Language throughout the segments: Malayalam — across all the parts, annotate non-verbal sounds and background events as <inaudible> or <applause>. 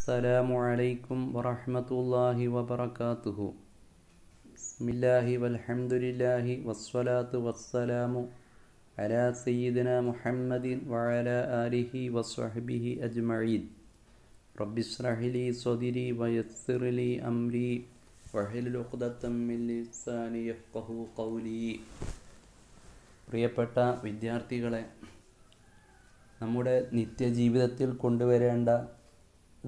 അസ്സലാമു അലൈക്കും വറഹ്മത്തുള്ളാഹി വബറകാതുഹു ബിസ്മില്ലാഹി വൽഹംദുലില്ലാഹി വസ്സലാത്തു വസ്സലാമു അലാ സയ്യിദന മുഹമ്മദിൻ വഅലാ ആലിഹി വസ്വഹബിഹി അജ്മഈൻ ലീ റബ്ബിസ്റഹിലി സ്വദിരി വയസ്സിറിലി അംരി വഹിലുഖദത്തമ്മിൽ കൗലി പ്രിയപ്പെട്ട വിദ്യാർത്ഥികളെ നമ്മുടെ നിത്യജീവിതത്തിൽ കൊണ്ടുവരേണ്ട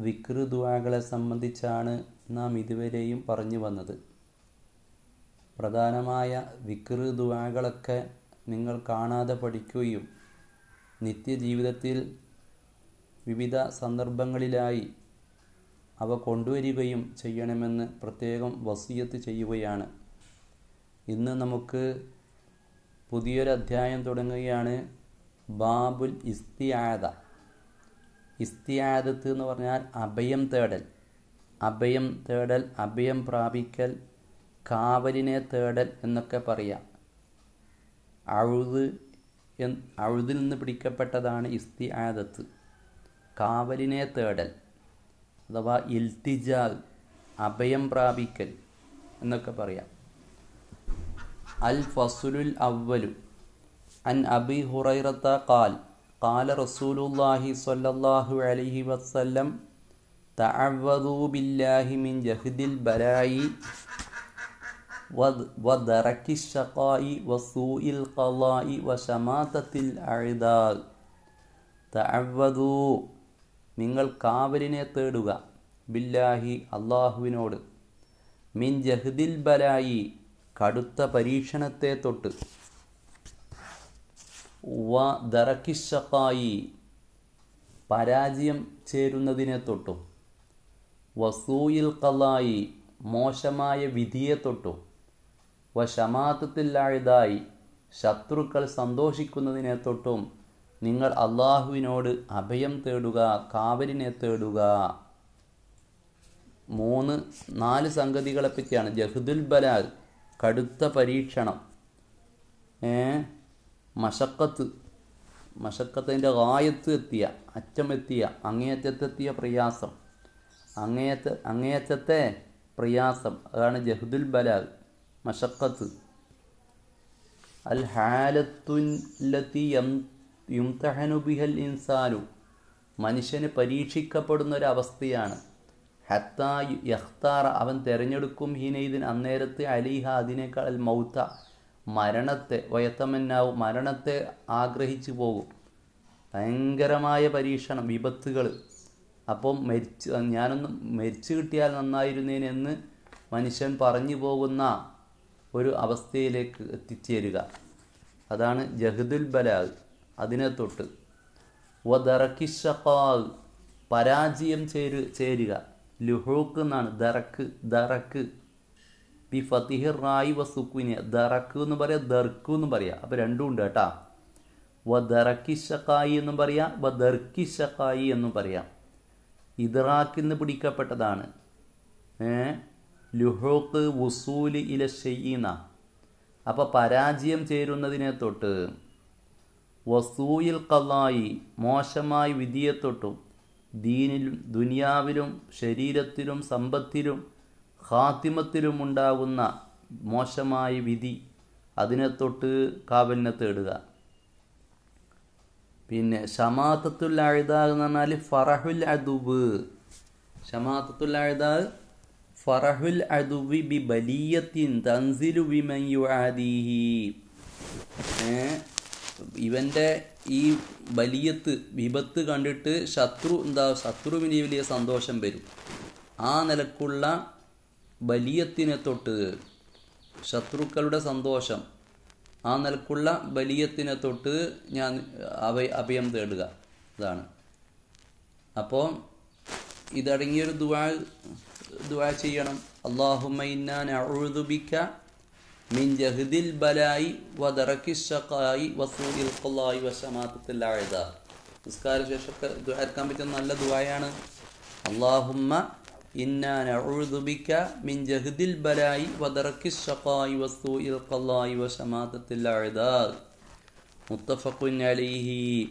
വിക്രുദ്വാകളെ സംബന്ധിച്ചാണ് നാം ഇതുവരെയും പറഞ്ഞു വന്നത് പ്രധാനമായ വിക്രുദ്വാകളൊക്കെ നിങ്ങൾ കാണാതെ പഠിക്കുകയും നിത്യജീവിതത്തിൽ വിവിധ സന്ദർഭങ്ങളിലായി അവ കൊണ്ടുവരികയും ചെയ്യണമെന്ന് പ്രത്യേകം വസീയത്ത് ചെയ്യുകയാണ് ഇന്ന് നമുക്ക് പുതിയൊരു അധ്യായം തുടങ്ങുകയാണ് ബാബുൽ ഇസ്തിയാദ ഇസ്തിയാദത്ത് എന്ന് പറഞ്ഞാൽ അഭയം തേടൽ അഭയം തേടൽ അഭയം പ്രാപിക്കൽ കാവലിനെ തേടൽ എന്നൊക്കെ പറയാം അഴുത് അഴുതിൽ നിന്ന് പിടിക്കപ്പെട്ടതാണ് ഇസ്തി ആദത്ത് കാവലിനെ തേടൽ അഥവാ ഇൽത്തിജാൽ അഭയം പ്രാപിക്കൽ എന്നൊക്കെ പറയാം അൽ ഫസുലുൽ അവലു അൻ അബി ഹുറൈറത്ത കാൽ قال رسول الله صلى الله عليه وسلم تعوذوا بالله من جهد البلاء ودرك الشقاء وسوء القضاء وشماتة الأعداء تعوذوا നിങ്ങൾ കാവലിനെ തേടുക ബില്ലാഹി അള്ളാഹുവിനോട് മിൻ ജഹദിൽ ബലായി കടുത്ത പരീക്ഷണത്തെ തൊട്ട് വറക്കിഷക്കായി പരാജയം ചേരുന്നതിനെ തൊട്ടും വസൂയിൽ കലായി മോശമായ വിധിയെ തൊട്ടും വ ഷമാത്തത്തില്ലായതായി ശത്രുക്കൾ സന്തോഷിക്കുന്നതിനെ തൊട്ടും നിങ്ങൾ അള്ളാഹുവിനോട് അഭയം തേടുക കാവലിനെ തേടുക മൂന്ന് നാല് സംഗതികളെപ്പറ്റിയാണ് പറ്റിയാണ് ജഹദുൽ ബലാൽ കടുത്ത പരീക്ഷണം മഷക്കത്ത് മഷക്കത്തതിൻ്റെ ഗായത്ത് എത്തിയ അറ്റമെത്തിയ അങ്ങേയറ്റത്തെത്തിയ പ്രയാസം അങ്ങേയറ്റ അങ്ങേയറ്റത്തെ പ്രയാസം അതാണ് ജഹ്ദുൽ ബലാൽ മഷക്കത്ത് അൽ ഹാലത്തുല്ലത്തി ബിഹൽ ഇൻസാനു മനുഷ്യന് പരീക്ഷിക്കപ്പെടുന്ന ഒരവസ്ഥയാണ് ഹത്താ യഹ്താറ അവൻ തിരഞ്ഞെടുക്കും ഹിനൈദിൻ അന്നേരത്ത് അലിഹ അതിനേക്കാൾ അൽ മൗത്ത മരണത്തെ വയത്തമന്നാവും മരണത്തെ ആഗ്രഹിച്ചു പോകും ഭയങ്കരമായ പരീക്ഷണം വിപത്തുകൾ അപ്പം മരിച്ച് ഞാനൊന്ന് മരിച്ചു കിട്ടിയാൽ നന്നായിരുന്നേനെന്ന് മനുഷ്യൻ പറഞ്ഞു പോകുന്ന ഒരു അവസ്ഥയിലേക്ക് എത്തിച്ചേരുക അതാണ് ജഹദുൽ ബലാഗ് അതിനെ തൊട്ട് വദറക്കിഷക്കാവ് പരാജയം ചേരു ചേരുക ലുഹൂക്ക് എന്നാണ് ദറക്ക് ദറക്ക് ബി ഫത്തിഹിർ റായി വ സുക്കുവിന് ദറക്കു എന്ന് പറയാം ദർക്കു എന്നും പറയാം അപ്പോൾ രണ്ടും ഉണ്ട് കേട്ടാ വ ദറക്കി ഷക്കായി എന്നും പറയാം വ ദർക്കി ഷക്കായി എന്നും പറയാം ഇതറാക്കിന്ന് പിടിക്കപ്പെട്ടതാണ് ഏ ലുഹോക്ക് വുസൂല് ഇല ഷെയ്യീന അപ്പോൾ പരാജയം ചേരുന്നതിനെ തൊട്ട് വസൂയിൽ കല്ലായി മോശമായ വിധിയെ തൊട്ടും ദീനിലും ദുനിയാവിലും ശരീരത്തിലും സമ്പത്തിലും ഹാത്തിമത്തിലുമുണ്ടാകുന്ന മോശമായ വിധി അതിനെ തൊട്ട് കാവലിനെ തേടുക പിന്നെ ഷമാത്തത്തുൽ അഴുതാ എന്ന് പറഞ്ഞാൽ ഫറഹുൽ അദുബ് ഷമാത്തത്തുൽ അഴുതാ ഫറഹുൽ അദുബി ബി ബലിയത്തിൻ തൻസിലു ബിമയുആദീഹി ഇവൻ്റെ ഈ ബലിയത്ത് വിപത്ത് കണ്ടിട്ട് ശത്രു എന്താ ശത്രുവിന് വലിയ സന്തോഷം വരും ആ നിലക്കുള്ള ബലിയത്തിനെ തൊട്ട് ശത്രുക്കളുടെ സന്തോഷം ആ നിലക്കുള്ള ബലിയത്തിനെ തൊട്ട് ഞാൻ അവ അഭയം തേടുക ഇതാണ് അപ്പോൾ ഇതടങ്ങിയൊരു ദുവാ ദുവാ ചെയ്യണം അള്ളാഹുമൈനാനഴുതുബിക്ക മിൻ ജഹദിൽ ബലായി വദറക്കിഷക്കായി വസൂദിൽ കൊള്ളായി വശമാത്തത്തിൽ ആഴുത നിസ്കാരശേഷമൊക്കെ ദുആർക്കാൻ പറ്റുന്ന നല്ല ദുആയാണ് അള്ളാഹുമ്മ إنا نعوذ بك من جهد البلاء ودرك الشقاء وسوء القضاء وشماتة الأعداء متفق عليه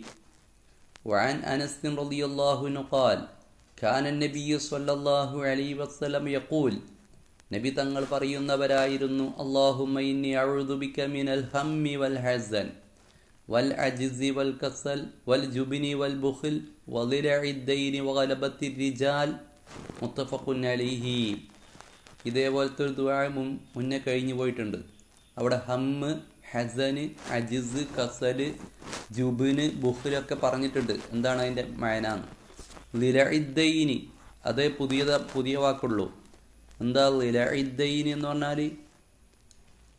وعن أنس رضي الله عنه قال كان النبي صلى الله عليه وسلم يقول نبي تنقل فريون അള്ളാഹുമൈനി اللهم إني أعوذ بك من الهم والحزن والعجز والكسل والجبن والبخل وضلع الدين وغلبة الرجال മുത്തഫഖുൻ അലിഹി ഇതേപോലത്തെ ഒരു ദുവാ മുന്നേ കഴിഞ്ഞു പോയിട്ടുണ്ട് അവിടെ ഹമ്മ് ഹസന് അജിസ് കസല് ജുബിന് ബുഹ്ലൊക്കെ പറഞ്ഞിട്ടുണ്ട് എന്താണ് അതിൻ്റെ മയനാന്ന് ലിലഇദ്ദൈനി അതേ പുതിയ പുതിയ വാക്കുള്ളൂ എന്താ ലിലഇദ്ദൈനി എന്ന് പറഞ്ഞാൽ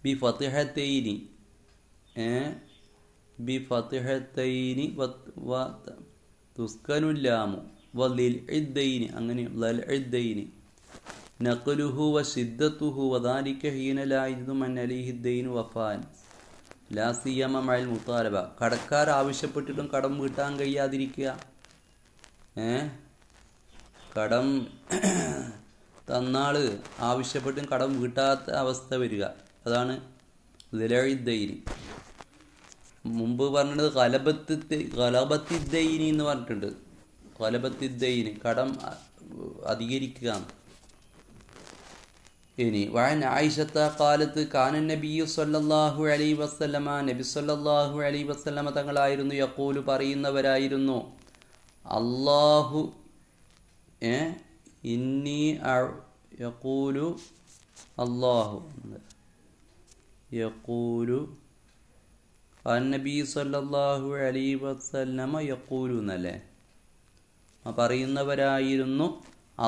ബി ഫത്തിഹത്തൈനി ഏ ബി ഫത്തിഹത്തൈനി തുസ്കനുല്ലാമു വലിൽ എദ്ദൈന് അങ്ങനെ നഖലുഹു വ മൻ വഫാൻ ലാസിയമ കടക്കാർ ആവശ്യപ്പെട്ടിട്ടും കടം വീട്ടാൻ കഴിയാതിരിക്കുക ഏ കടം <clears throat> തന്നാള് ആവശ്യപ്പെട്ടും കടം വീട്ടാത്ത അവസ്ഥ വരിക അതാണ് ദിലഴിദ്ദൈനി മുമ്പ് പറഞ്ഞത് കലബത്തി കലബത്തിദ്ദൈനി എന്ന് പറഞ്ഞിട്ടുണ്ട് കൊലബത്തിദ്ദയിന് കടം അധികരിക്കുക ഇനി വൻ ആയിഷത്ത കാലത്ത് കാനൻ നബിയു സല്ലാഹു അലൈ വസ്ലമ നബി സല്ലാഹു അലൈ വസ്ലമ തങ്ങളായിരുന്നു യക്കൂല് പറയുന്നവരായിരുന്നു അള്ളാഹു ഇന്നി യക്കൂലു അള്ളാഹു യക്കൂലു കാൻ നബി സല്ലാഹു അലൈ വസ്ലമ യക്കൂലു എന്നല്ലേ പറയുന്നവരായിരുന്നു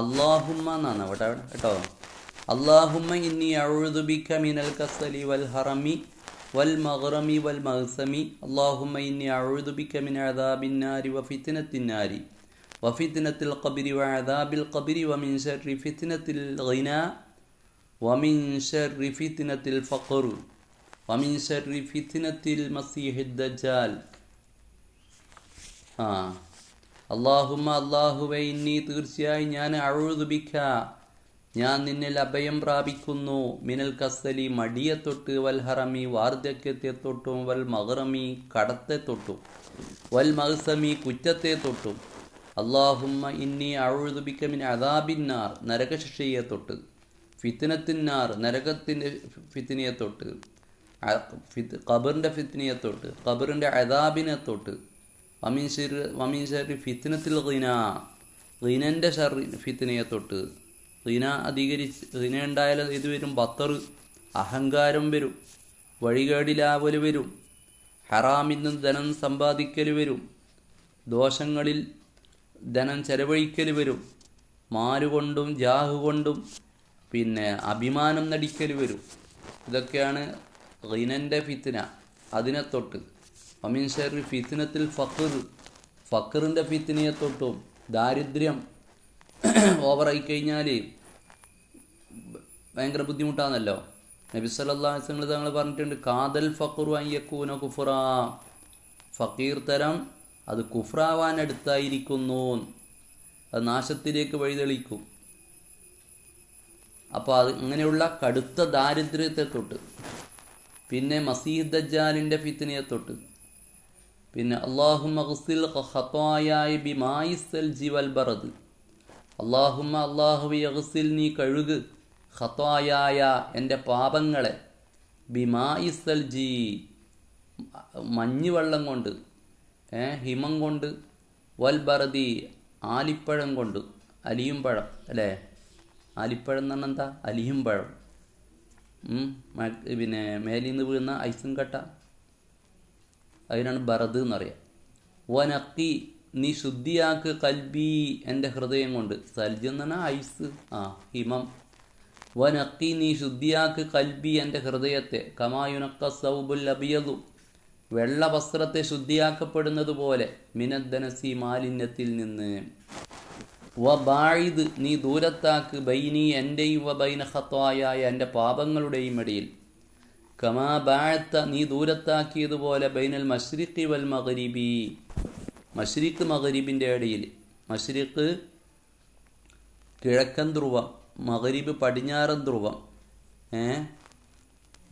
അള്ളാഹുമ്മ എന്നാണ് അവിടെ കേട്ടോ അള്ളാഹുമ്മ ഇനി അഴുതുബിക്ക മിനൽ കസലി വൽ ഹറമി വൽ മഹറമി വൽ മഹസമി അള്ളാഹുമ്മ ഇന്നി അഴുതുബിക്ക മിൻ അതാബിന്നാരി വഫിത്തിനത്തിന്നാരി വഫിത്തിനത്തിൽ കബിരി വ അദാബിൽ കബിരി വമിൻ ഷർറി ഫിത്തിനത്തിൽ ഗൈന വമിൻ ഷർറി ഫിത്തിനത്തിൽ ഫഖറു വമിൻ ഷർറി ഫിത്തിനത്തിൽ മസീഹ് ആ അള്ളാഹുമ അള്ളാഹുവെ ഇന്നി തീർച്ചയായും ഞാൻ അഴുതുബിക്ക ഞാൻ നിന്നിൽ അഭയം പ്രാപിക്കുന്നു മിനൽ കസ്തലി മടിയെ തൊട്ട് വൽ ഹറമി വാർദ്ധക്യത്തെ തൊട്ടും വൽ മഹറമി കടത്തെ തൊട്ടും വൽ മഹസമി കുറ്റത്തെ തൊട്ടും അള്ളാഹുമ്മ ഇന്നി അഴുതുബിക്കമിൻ അദാബിന്നാർ നരകശിക്ഷയെ തൊട്ട് ഫിത്തിനത്തിനാർ നരകത്തിൻ്റെ ഫിത്തിനിയെ തൊട്ട് ഖബറിൻ്റെ ഫിത്തിനിയെ തൊട്ട് ഖബറിൻ്റെ അദാബിനെ തൊട്ട് വമീൻ വമീൻ ഫിത്തിനത്തിൽ റീന റീനന്റെ ഷർ ഫിത്തിനയെ തൊട്ട് റീന അധികരിച്ച് റീന ഉണ്ടായാൽ ഇത് വരും ബത്തർ അഹങ്കാരം വരും വഴികേടിലാവൽ വരും ഹറാമിൽ നിന്ന് ധനം സമ്പാദിക്കൽ വരും ദോഷങ്ങളിൽ ധനം ചെലവഴിക്കൽ വരും മാലുകൊണ്ടും ജാഹ് കൊണ്ടും പിന്നെ അഭിമാനം നടിക്കൽ വരും ഇതൊക്കെയാണ് റീനൻ്റെ ഫിത്തിന അതിനെ തൊട്ട് അമീൻ ഷെറി ഫിത്തിനത്തിൽ ഫക്കർ ഫക്കറിൻ്റെ ഫിത്തിനയെ തൊട്ടും ദാരിദ്ര്യം ഓവറായി <clears throat> കഴിഞ്ഞാൽ ഭയങ്കര ബുദ്ധിമുട്ടാണല്ലോ നബി സല്ലാ തങ്ങൾ പറഞ്ഞിട്ടുണ്ട് കാതൽ ഫക്കുറു അയ്യക്കൂന കുഫുറ ഫക്കീർ തരം അത് കുഫ്രാവാൻ അടുത്തായിരിക്കുന്നു അത് നാശത്തിലേക്ക് വഴിതെളിക്കും അപ്പോൾ അത് അങ്ങനെയുള്ള കടുത്ത ദാരിദ്ര്യത്തെ തൊട്ട് പിന്നെ മസീഹ് ദജാലിൻ്റെ ഫിത്തിനയെ തൊട്ട് പിന്നെ അള്ളാഹുമഖ്സിൽബറദ് അള്ളാഹുമ അള്ളാഹുവി നീ കഴുക് ഖത്വായായ എൻ്റെ പാപങ്ങളെ ബിമായിസൽ ജി മഞ്ഞുവെള്ളം കൊണ്ട് ഹിമം കൊണ്ട് വൽബറതി ആലിപ്പഴം കൊണ്ട് അലിയും പഴം അല്ലേ ആലിപ്പഴം എന്ന് പറഞ്ഞെന്താ അലിയും പഴം പിന്നെ മേലിൽ നിന്ന് വീഴുന്ന ഐസും കട്ട അതിനാണ് ഭരത് എന്ന് പറയുക വനക്കി നീ ശുദ്ധിയാക്ക് കൽബി എൻ്റെ ഹൃദയം കൊണ്ട് സൽജ് എന്ന് പറഞ്ഞാൽ ഐസ് ആ ഹിമം വനക്കി നീ ശുദ്ധിയാക്ക് കൽബി എൻ്റെ ഹൃദയത്തെ കമായുനക്ക സൗബുൽ അബിയതു വെള്ള വസ്ത്രത്തെ ശുദ്ധിയാക്കപ്പെടുന്നത് പോലെ മിനദ്ധനസി മാലിന്യത്തിൽ നിന്ന് വ ബാഴിദ് നീ ദൂരത്താക്ക് ബൈനി എൻ്റെയും വ ബൈന എൻ്റെ പാപങ്ങളുടെയും ഇടയിൽ കമാ നീ ദൂരത്താക്കിയതുപോലെ ബൈനൽ മഷ്രിഖ് വൽ മഗരിബി മഷ്രിഖ് മഗരിബിൻ്റെ ഇടയിൽ മഷ്രിഖ് കിഴക്കൻ ധ്രുവം മഗരീബ് പടിഞ്ഞാറൻ ധ്രുവം ഏ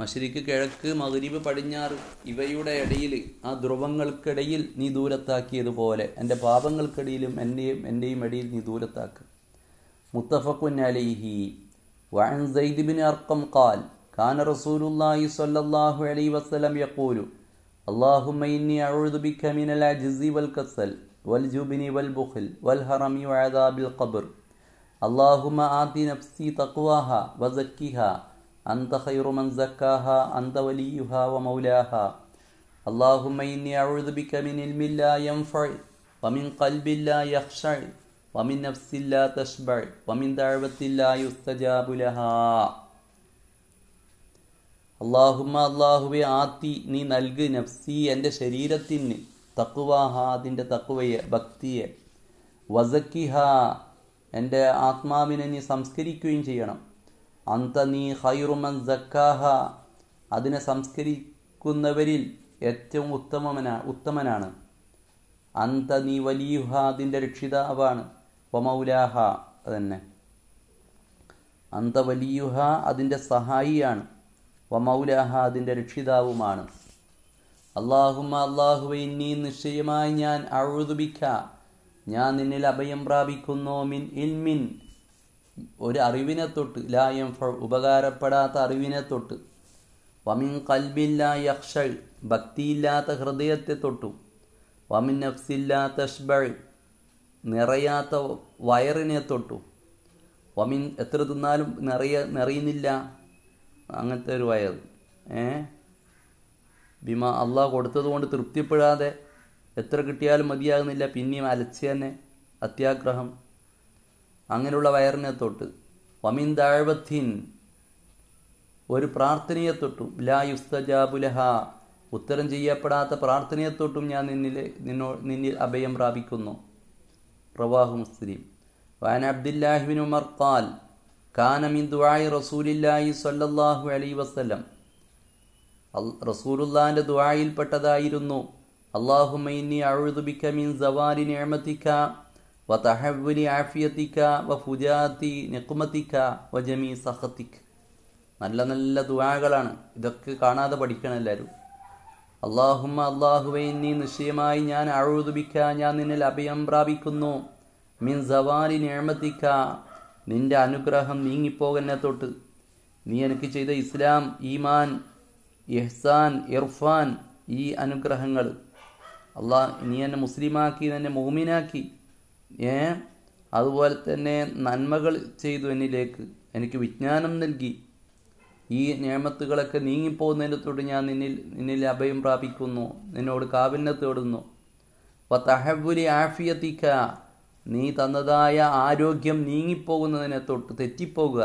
മഷ്രിഖ് കിഴക്ക് മഗരീബ് പടിഞ്ഞാറ് ഇവയുടെ ഇടയിൽ ആ ധ്രുവങ്ങൾക്കിടയിൽ നീ ദൂരത്താക്കിയതുപോലെ എൻ്റെ പാപങ്ങൾക്കിടയിലും എൻ്റെയും എൻ്റെയും ഇടയിൽ നീ ദൂരത്താക്കുക മുത്തഫക്കുൻ അലൈഹി വഅൻ സൈദ് ബിൻ അർക്കം കാൽ കാന റസൂലുല്ലാഹി സ്വല്ലല്ലാഹു അലൈ വസ്ലം യക്കൂലു അള്ളാഹുമ്മ ഇന്നി അഴുതു ബിക്ക മിനൽ അജിസി വൽ കസൽ വൽ ജുബിനി വൽ ബുഖിൽ വൽ ഹറമി വഅദാബിൽ ഖബർ അള്ളാഹുമ്മ ആതി നഫ്സി തഖ്വാഹ വസക്കിഹ അന്ത ഖൈറു മൻ സക്കാഹ അന്ത വലിയുഹ വ മൗലാഹ അള്ളാഹുമ്മ ഇന്നി അഴുതു ബിക്ക മിൻ ഇൽമിൻ ലാ യൻഫഉ വമിൻ ഖൽബിൻ ലാ യഖ്ശഉ വമിൻ നഫ്സിൻ ലാ തശ്ബഉ വമിൻ ദഅവത്തിൻ ലാ യുസ്തജാബു ലഹാ അള്ളാഹുമ അള്ളാഹുവെ ആത്തി നീ നൽക് നഫ്സി എൻ്റെ ശരീരത്തിന് തക്കുവാഹ അതിൻ്റെ തക്കുവയെ ഭക്തിയെ വസക്കിഹ എൻ്റെ ആത്മാവിനെ നീ സംസ്കരിക്കുകയും ചെയ്യണം അന്ത നീ ഹൈറുമൻ ജക്കാഹ അതിനെ സംസ്കരിക്കുന്നവരിൽ ഏറ്റവും ഉത്തമനാ ഉത്തമനാണ് അന്ത നീ വലിയുഹ അതിൻ്റെ രക്ഷിതാവാണ് വമൗലാഹ അതന്നെ അന്ത വലിയുഹ അതിൻ്റെ സഹായിയാണ് വമൗലാഹ അതിൻ്റെ രക്ഷിതാവുമാണ് അള്ളാഹുമ അള്ളാഹുവെ ഇന്നീ നിശ്ചയമായി ഞാൻ അഴുതുപിക്ക ഞാൻ നിന്നിൽ അഭയം പ്രാപിക്കുന്നു മിൻ ഇൽമിൻ ഒരു അറിവിനെ തൊട്ട് ലായം ഉപകാരപ്പെടാത്ത അറിവിനെ തൊട്ട് വമിൻ കൽബില്ല യക്ഷൾ ഭക്തിയില്ലാത്ത ഹൃദയത്തെ തൊട്ടു വമിൻ നഫ്സില്ലാ തഷ്ബൾ നിറയാത്ത വയറിനെ തൊട്ടു വമിൻ എത്ര തിന്നാലും നിറയ നിറയുന്നില്ല അങ്ങനത്തെ ഒരു വയർ ഏ ഭീമ അള്ളാഹ് കൊടുത്തത് കൊണ്ട് തൃപ്തിപ്പെടാതെ എത്ര കിട്ടിയാലും മതിയാകുന്നില്ല പിന്നെയും അലച്ച് തന്നെ അത്യാഗ്രഹം അങ്ങനെയുള്ള വയറിനെ തൊട്ട് വമിൻ താഴ്വത്തീൻ ഒരു പ്രാർത്ഥനയെ തൊട്ടും ലാ യുസ്തജാബുലഹ ഉത്തരം ചെയ്യപ്പെടാത്ത പ്രാർത്ഥനയെ തൊട്ടും ഞാൻ നിന്നിലെ നിന്നോ നിന്നിൽ അഭയം പ്രാപിക്കുന്നു റവാഹു മുസ്ലിം വാൻ അബ്ദുല്ലാഹിബിൻ ഉമർ ഖാൽ കാനമിൻ ദുആയിൽപ്പെട്ടതായിരുന്നു നല്ല നല്ല ദുആകളാണ് ഇതൊക്കെ കാണാതെ പഠിക്കണം എല്ലാവരും അള്ളാഹുമ അള്ളാഹുവൈ നിശ്ചയമായി ഞാൻ അഴുതുബിക്ക ഞാൻ നിന്നിൽ അഭയം പ്രാപിക്കുന്നു മിൻ സവാരി നേമത്തിക്ക നിന്റെ അനുഗ്രഹം നീങ്ങിപ്പോകന്നെ തൊട്ട് നീ എനിക്ക് ചെയ്ത ഇസ്ലാം ഈമാൻ ഇഹ്സാൻ ഇർഫാൻ ഈ അനുഗ്രഹങ്ങൾ അള്ളാ നീ എന്നെ മുസ്ലിമാക്കി എന്നെ മോമിനാക്കി ഏ അതുപോലെ തന്നെ നന്മകൾ ചെയ്തു എന്നിലേക്ക് എനിക്ക് വിജ്ഞാനം നൽകി ഈ നിയമത്തുകളൊക്കെ നീങ്ങിപ്പോകുന്നതിൻ്റെ തൊട്ട് ഞാൻ നിന്നിൽ നിന്നിൽ അഭയം പ്രാപിക്കുന്നു നിന്നോട് കാവിനെ തേടുന്നു വ തഹബുലി ആഫിയത്തിക്ക നീ തന്നതായ ആരോഗ്യം നീങ്ങിപ്പോകുന്നതിനെ തൊട്ട് തെറ്റിപ്പോകുക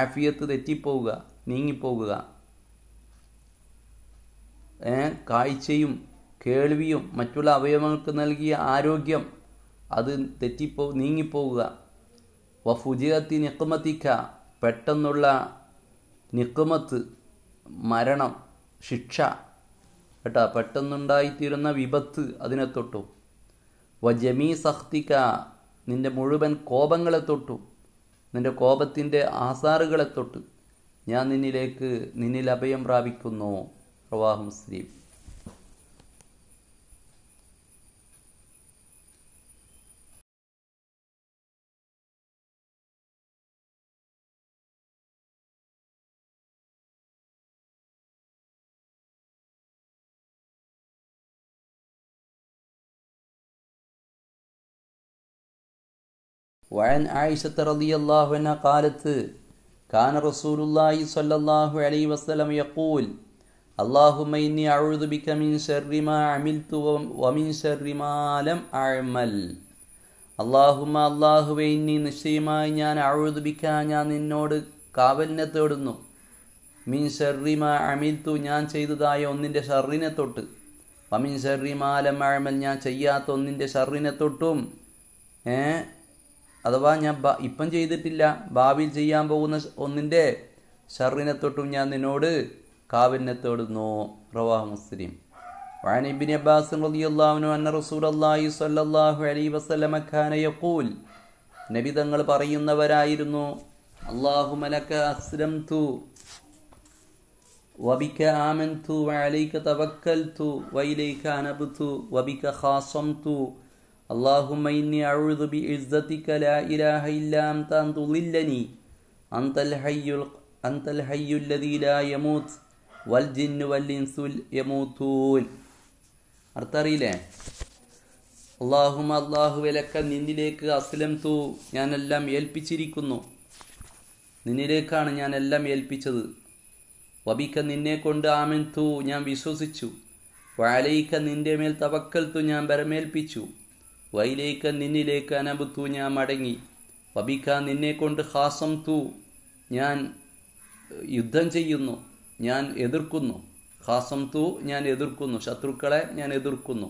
ആഫിയത്ത് തെറ്റിപ്പോകുക നീങ്ങിപ്പോകുക കാഴ്ചയും കേൾവിയും മറ്റുള്ള അവയവങ്ങൾക്ക് നൽകിയ ആരോഗ്യം അത് തെറ്റിപ്പോ നീങ്ങിപ്പോവുക വഫുജിയത്തി നിക്കുമത്തിക്ക പെട്ടെന്നുള്ള നിക്കുമത്ത് മരണം ശിക്ഷ കേട്ടാ പെട്ടെന്നുണ്ടായിത്തീരുന്ന വിപത്ത് അതിനെ തൊട്ടു വ ജമീ സഹ്തിക്ക നിൻ്റെ മുഴുവൻ കോപങ്ങളെ തൊട്ടു നിൻ്റെ കോപത്തിൻ്റെ ആസാറുകളെ തൊട്ട് ഞാൻ നിന്നിലേക്ക് നിന്നിൽ അഭയം പ്രാപിക്കുന്നു പ്രവാഹം സ്ത്രീ വഴൻ ആയിഷത്ത് റലി അള്ളാഹുവിന കാലത്ത് കാന റസൂലുല്ലാഹി സല്ലല്ലാഹു അലൈ വസ്ലം യക്കൂൽ അള്ളാഹുമ ഇന്നി അഴുതുബിക്ക മിൻ ഷർറിമാ അമിൽത്തു വമിൻ ഷർറിമാലം അഅമൽ അല്ലാഹുമ്മ അള്ളാഹുവെ ഇന്നി നിശ്ചയമായി ഞാൻ അഊദു ബിക ഞാൻ നിന്നോട് കാവലിനെ തേടുന്നു മിൻ മാ അമിൽതു ഞാൻ ചെയ്തതായ ഒന്നിൻ്റെ ഷർറിനെ തൊട്ട് വമിൻ ഷർറിമാലം അഅമൽ ഞാൻ ചെയ്യാത്ത ഒന്നിൻ്റെ ഷർറിനെ തൊട്ടും ഏഹ് അഥവാ ഞാൻ ഇപ്പം ചെയ്തിട്ടില്ല ഭാവിയിൽ ചെയ്യാൻ പോകുന്ന ഒന്നിൻ്റെ ഷറിനെ തൊട്ടും ഞാൻ നിന്നോട് കാവിനെ തൊടുന്നു റവാഹ് മുസ്ലിം وعن ابن عباس رضي الله عنه أن رسول الله صلى الله عليه وسلم നബി തങ്ങൾ പറയുന്നവരായിരുന്നു അള്ളാഹു മലക്ക അസ്ലം വബിക വബിക്ക വഅലൈക തവക്കൽതു വലൈക്ക തവക്കൽ വബിക ഖാസംതു اللهم إني أعوذ بعزتك لا إله إلا أنت أن تضلني أنت الحي أنت الحي الذي لا يموت والجن والإنس يموتون അർത്ഥറിയില്ലേ അള്ളാഹുമ അള്ളാഹുവിലക്ക നിന്നിലേക്ക് അസ്ലം തൂ ഞാനെല്ലാം ഏൽപ്പിച്ചിരിക്കുന്നു നിന്നിലേക്കാണ് ഞാൻ എല്ലാം ഏൽപ്പിച്ചത് വബിക്ക നിന്നെ കൊണ്ട് ആമെൻ തൂ ഞാൻ വിശ്വസിച്ചു വാലയിക്ക നിന്റെ മേൽ തവക്കൽ തൂ ഞാൻ ബരമേൽപ്പിച്ചു വയിലേക്ക് നിന്നിലേക്ക് അനബുത്തു ഞാൻ മടങ്ങി വബിക്ക നിന്നെ കൊണ്ട് ഹാസം തു ഞാൻ യുദ്ധം ചെയ്യുന്നു ഞാൻ എതിർക്കുന്നു ഹാസം തു ഞാൻ എതിർക്കുന്നു ശത്രുക്കളെ ഞാൻ എതിർക്കുന്നു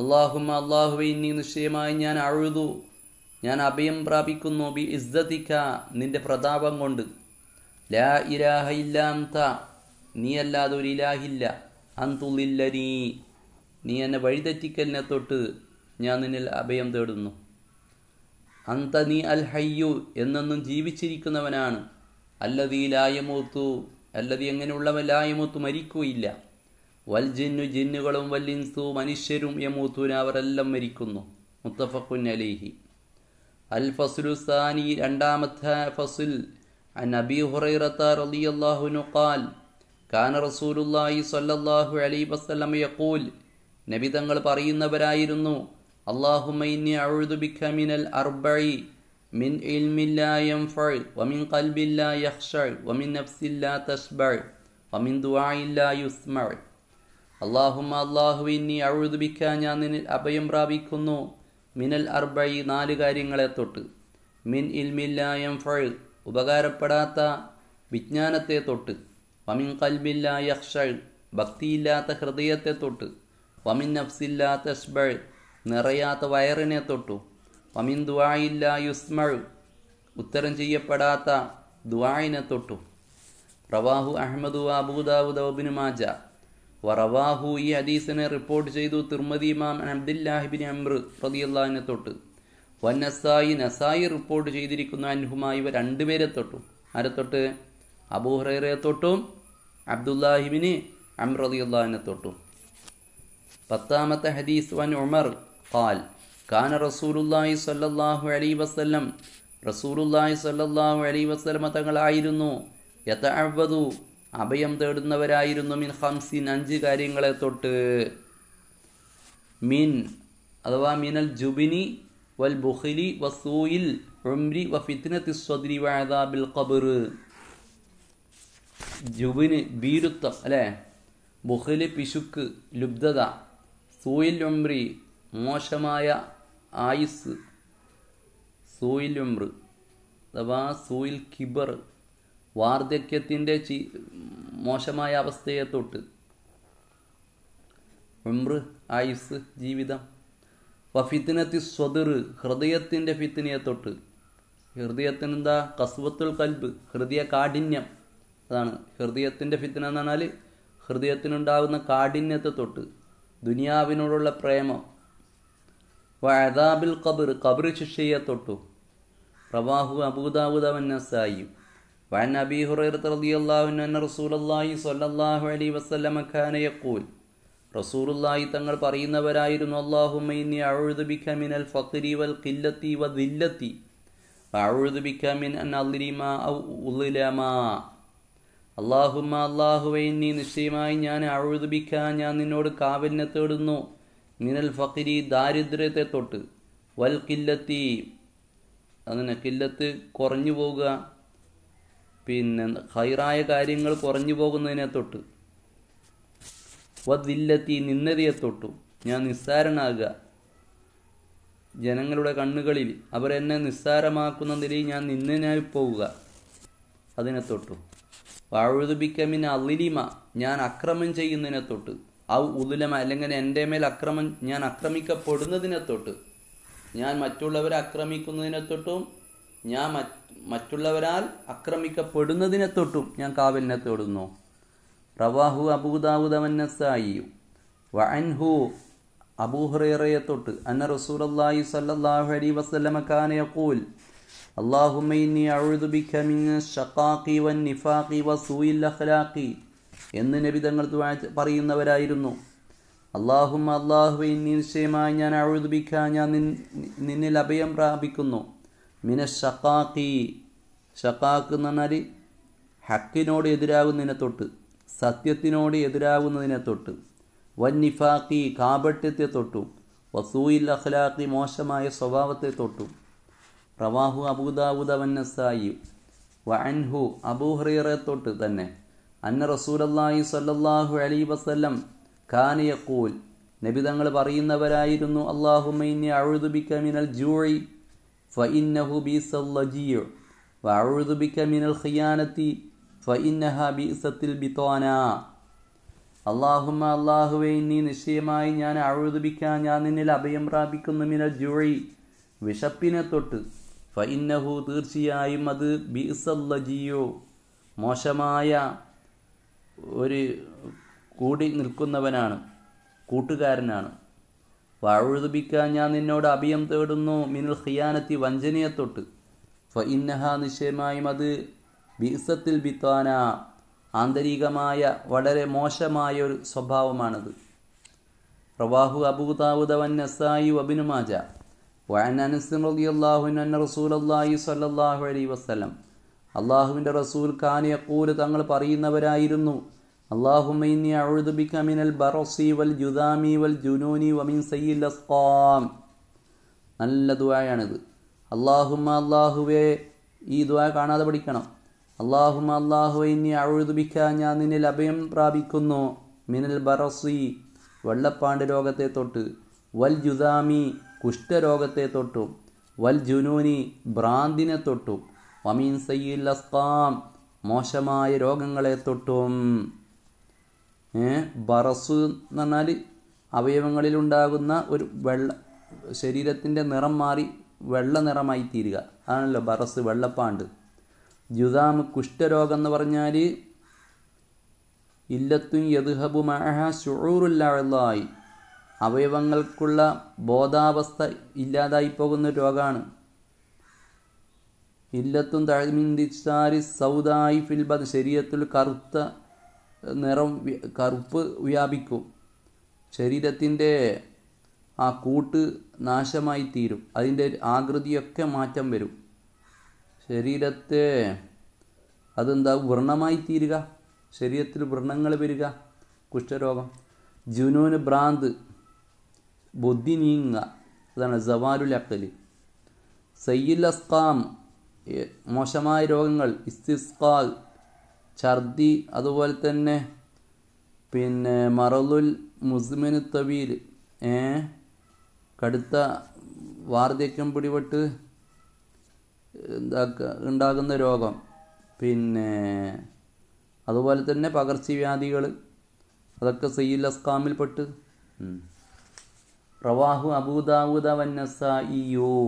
അള്ളാഹുമ അള്ളാഹുവെ ഇന്നി നിശ്ചയമായി ഞാൻ അഴുതു ഞാൻ അഭയം പ്രാപിക്കുന്നു ബി ഇസ്ദതിക്ക നിന്റെ പ്രതാപം കൊണ്ട് ലാ ഇരാഹ ഇല്ലാന്ത നീ അല്ലാതെ ഒരു ഇലാഹില്ല അന്തുള്ളില്ലരീ നീ എന്നെ വഴിതെറ്റിക്കലിനെ തൊട്ട് ഞാൻ നിന്നിൽ അഭയം തേടുന്നു അന്ത നീ അൽ ഹയ്യു എന്നെന്നും ജീവിച്ചിരിക്കുന്നവനാണ് അല്ലതീ ലായമൂത്തു അല്ലതി എങ്ങനെയുള്ളവൻ ലായമൂത്തു മരിക്കുകയില്ല വൽ ജിന്നു ജിന്നുകളും വല്ലിൻസു മനുഷ്യരും യമൂത്തൂന അവരെല്ലാം മരിക്കുന്നു മുത്തഫഖുൻ അലിഹി അൽ ഫസുലു സാനി രണ്ടാമത്തെ ഫസുൽ عن أبي هريرة رضي الله عنه قال كان رسول الله നബി തങ്ങൾ പറയുന്നവരായിരുന്നു اللهم إني أعوذ بك من الأربع من علم لا ينفع ومن قلب لا يخشع ومن نفس لا تشبع ومن دعاء لا يسمع اللهم الله إني أعوذ بك ഞാൻ നിന്നിൽ അഭയം പ്രാപിക്കുന്നു മിനൽ അർബഴി നാല് കാര്യങ്ങളെ തൊട്ട് മിൻ ഇൽമില്ല എംഫൾ ഉപകാരപ്പെടാത്ത വിജ്ഞാനത്തെ തൊട്ട് قلب لا يخشع ഭക്തിയില്ലാത്ത ഹൃദയത്തെ തൊട്ട് വമിൻ നഫ്സില്ലാത്ത ഷ്ബൾ നിറയാത്ത വയറിനെ തൊട്ടു വമിൻ ദുവായില്ല യുസ്മഴ് ഉത്തരം ചെയ്യപ്പെടാത്ത ദുവായിനെ തൊട്ടു റവാഹു അഹമ്മദ് അബൂദാബുദബിന് മാജ വറവാഹു ഈ ഹദീസിനെ റിപ്പോർട്ട് ചെയ്തു തിർമതി ഇമാം അബ്ദുല്ലാഹിബിൻ അമ്ര റതിയുള്ളതിനെ തൊട്ട് വൻ നസായി നസായി റിപ്പോർട്ട് ചെയ്തിരിക്കുന്ന അൻഹുമായി ഇവ രണ്ടുപേരെ തൊട്ടു ആരെ തൊട്ട് അബൂഹ്റയെ തൊട്ടും അബ്ദുല്ലാഹിബിന് അമ്രതിയുള്ളതിനെ തൊട്ടും പത്താമത്തെ ഹദീസ് വൻ ഉമർ قال كان رسول الله صلى الله عليه وسلم رسول الله صلى الله عليه وسلم തങ്ങളായിരുന്നു യതഅവദു അഭയം തേടുന്നവരായിരുന്നു മിൻ ഹംസിൻ അഞ്ച് കാര്യങ്ങളെ തൊട്ട് മിൻ അഥവാ മിനൽ ജുബിനി വൽ ബുഖിലി വസൂയിൽ ഉംരി വ ഫിത്നത്തി സ്വദ്രി വഅദാബിൽ ഖബർ ജുബിന് ഭീരുത്വം അല്ലേ ബുഖില് പിശുക്ക് ലുബ്ധത സൂയിൽ ഉംരി മോശമായ ആയുസ് സൂയിൽ ഉമ്ര അഥവാ സൂയിൽ കിബർ വാർദ്ധക്യത്തിൻ്റെ ചി മോശമായ അവസ്ഥയെ തൊട്ട് ഉമ്ര ആയുസ് ജീവിതം വഫിത്തിനത്തി സ്വതിർ ഹൃദയത്തിൻ്റെ ഫിത്തിനയെ തൊട്ട് ഹൃദയത്തിന് എന്താ കസ്വത്തുൽ കൽബ് ഹൃദയ കാഠിന്യം അതാണ് ഹൃദയത്തിൻ്റെ ഫിത്തിന എന്ന് പറഞ്ഞാൽ ഹൃദയത്തിനുണ്ടാകുന്ന കാഠിന്യത്തെ തൊട്ട് ദുനിയാവിനോടുള്ള പ്രേമം വഅദാബിൽ ഖബർ ഖബർ ശിക്ഷയെ തൊട്ടു റവാഹു അബൂദാവുദ വന്നസായി വൻ നബി ഹുറൈറത്ത് റളിയല്ലാഹു അൻഹു റസൂലുള്ളാഹി സ്വല്ലല്ലാഹു അലൈഹി വസല്ലമ കാന യഖൂൽ റസൂലുള്ളാഹി തങ്ങൾ പറയുന്നവരായിരുന്നു അല്ലാഹുമ്മ ഇന്നി അഊദു ബിക മിനൽ ഫഖരി വൽ ഖില്ലത്തി വ ദില്ലത്തി വഅഊദു ബിക മിൻ അൻ അദ്രിമാ ഔ ഉളിലമാ അല്ലാഹുമ്മ അല്ലാഹു ഇന്നി നിശ്ചയമായി ഞാൻ അഊദു ബിക ഞാൻ നിന്നോട് കാവല്യം തേടുന്നു മിനൽ ഫക്കിരി ദാരിദ്ര്യത്തെ തൊട്ട് വൽ കില്ലത്തി അങ്ങനെ കില്ലത്ത് കുറഞ്ഞു പോവുക പിന്നെ ഹൈറായ കാര്യങ്ങൾ കുറഞ്ഞു പോകുന്നതിനെ തൊട്ട് വില്ലത്തി നിന്നതിയെ തൊട്ടു ഞാൻ നിസ്സാരനാകുക ജനങ്ങളുടെ കണ്ണുകളിൽ അവരെന്നെ നിസ്സാരമാക്കുന്നതിൽ ഞാൻ നിന്നനായി പോവുക അതിനെ തൊട്ടു വാഴുതുബിക്കമിന് അലിലിമ ഞാൻ അക്രമം ചെയ്യുന്നതിനെ തൊട്ട് ആ ഉദുലമ അല്ലെങ്കിൽ എൻ്റെ മേൽ അക്രമം ഞാൻ ആക്രമിക്കപ്പെടുന്നതിനെ തൊട്ട് ഞാൻ മറ്റുള്ളവരെ ആക്രമിക്കുന്നതിനെ തൊട്ടും ഞാൻ മറ്റുള്ളവരാൽ ആക്രമിക്കപ്പെടുന്നതിനെ തൊട്ടും ഞാൻ കാവലിനെ തൊടുന്നു റവാഹു അബൂദാവുദമന്നസായിയും വഅൻഹു അബൂഹുറേറയെ തൊട്ട് അന്ന റസൂർ അള്ളാഹി സല്ലാഹു അലി വസ്ലമ അള്ളാഹുമി അള്ളാഹുമൈ ഷക്കാക്കി വൻ നിഫാക്കി വസൂയിൽ അഖ്ലാഖി എന്ന് നബി തങ്ങൾ പറയുന്നവരായിരുന്നു അള്ളാഹും അള്ളാഹുവെ നിശ്ചയമായി ഞാൻ അഴുതുപിക്ക ഞാൻ നിന്നിൽ അഭയം പ്രാപിക്കുന്നു മിന ഷക്കാക്കി ഷക്കാക്ക് എന്ന് പറഞ്ഞാൽ ഹക്കിനോട് എതിരാകുന്നതിനെ തൊട്ട് സത്യത്തിനോട് എതിരാകുന്നതിനെ തൊട്ട് വൻ നിഫാക്കി കാപട്യത്തെ തൊട്ടും വസൂയിൽ അഖ്ലാഖി മോശമായ സ്വഭാവത്തെ തൊട്ടും പ്രവാഹു അബൂദാവുദ വന്നസായി വഅൻഹു അബൂഹ്റിയറെ തൊട്ട് തന്നെ അന്ന റസൂലല്ലാഹി സല്ലാഹു അലി വസ്ലം ഖാനയക്കൂൽ നബി തങ്ങൾ പറയുന്നവരായിരുന്നു അള്ളാഹുമൈനി മിനൽ ഫഇന്നഹു മിനൽ ഖിയാനത്തി നിശ്ചയമായി ഞാൻ അഴുതുപിക്കാൻ ഞാൻ നിന്നിൽ അഭയം പ്രാപിക്കുന്നു മിനൽ ജൂഴി വിഷപ്പിനെ തൊട്ട് ഫഇന്നഹു തീർച്ചയായും അത് ബിസല്ലജിയോ മോശമായ ഒരു കൂടി നിൽക്കുന്നവനാണ് കൂട്ടുകാരനാണ് വാഴുതുപിക്കാൻ ഞാൻ നിന്നോട് അഭിയം തേടുന്നു മിനൽ ഹിയാനത്തി വഞ്ചനയെ തൊട്ട് ഫഇന്നഹ നിശ്ചയമായും അത് ബിസത്തിൽ ബിത്താന ആന്തരികമായ വളരെ മോശമായ ഒരു സ്വഭാവമാണത് റവാഹു അബൂദാവുദവൻ നസായി വബിനുമാജ വഅൻ അനസ് റളിയല്ലാഹു അൻഹു റസൂലുള്ളാഹി സ്വല്ലല്ലാഹു അലൈഹി വസല്ലം അള്ളാഹുവിൻ്റെ റസൂൽ കാനിയക്കൂല് തങ്ങൾ പറയുന്നവരായിരുന്നു അള്ളാഹുമൈനി അഴുദുബിക്ക മിനൽ ബറോസി വൽ ജുദാമി വൽ ജുനൂനി വമിൻ സയ്യിൽ അസ്കാം നല്ല ദുവായാണിത് അള്ളാഹുമ അള്ളാഹുവേ ഈ ദുവാ കാണാതെ പഠിക്കണം അള്ളാഹുമ അള്ളാഹുവൈനി അഴുദുബിക്ക ഞാൻ നിന്നിൽ അഭയം പ്രാപിക്കുന്നു മിനൽ ബറസി വെള്ളപ്പാണ്ട് രോഗത്തെ തൊട്ട് വൽ ജുദാമി കുഷ്ഠരോഗത്തെ തൊട്ടും വൽ ജുനൂനി ഭ്രാന്തിനെ തൊട്ടും വമീൻ സയ്യിൽ അസ്കാം മോശമായ രോഗങ്ങളെ തൊട്ടും ബറസ് എന്ന് പറഞ്ഞാൽ അവയവങ്ങളിലുണ്ടാകുന്ന ഒരു വെള്ള ശരീരത്തിൻ്റെ നിറം മാറി വെള്ള നിറമായി തീരുക അതാണല്ലോ ബറസ് വെള്ളപ്പാണ്ട് ജുദാം കുഷ്ഠരോഗം എന്ന് പറഞ്ഞാൽ ഇല്ലത്തും യദ്ഹബു മഹ ഷുറൂറുല്ലായി അവയവങ്ങൾക്കുള്ള ബോധാവസ്ഥ ഇല്ലാതായി പോകുന്ന രോഗമാണ് ഇല്ലത്തും തഴമിന്തിച്ചാരി സൗദായി ഫിൽബദ് ശരീരത്തിൽ കറുത്ത നിറം കറുപ്പ് വ്യാപിക്കും ശരീരത്തിൻ്റെ ആ കൂട്ട് നാശമായി തീരും അതിൻ്റെ ആകൃതിയൊക്കെ മാറ്റം വരും ശരീരത്തെ അതെന്താ വ്രണമായി തീരുക ശരീരത്തിൽ വ്രണങ്ങൾ വരിക കുഷ്ഠരോഗം ജുനൂന് ഭ്രാന്ത് ബുദ്ധി നീങ്ങുക അതാണ് ജവാലുൽ അക്കൽ സയ്യിൽ അസ്താം മോശമായ രോഗങ്ങൾ ഇസ്തിസ്കാൽ ഛർദി അതുപോലെ തന്നെ പിന്നെ മറലുൽ മുസ്മിന് തവീൽ കടുത്ത വാർദ്ധക്യം പിടിപെട്ട് ഉണ്ടാകുന്ന രോഗം പിന്നെ അതുപോലെ തന്നെ പകർച്ചവ്യാധികൾ അതൊക്കെ സയ്യിൽ അസ്കാമിൽപ്പെട്ട് റവാഹു അബൂദാവൂദ വന്നസായിയോ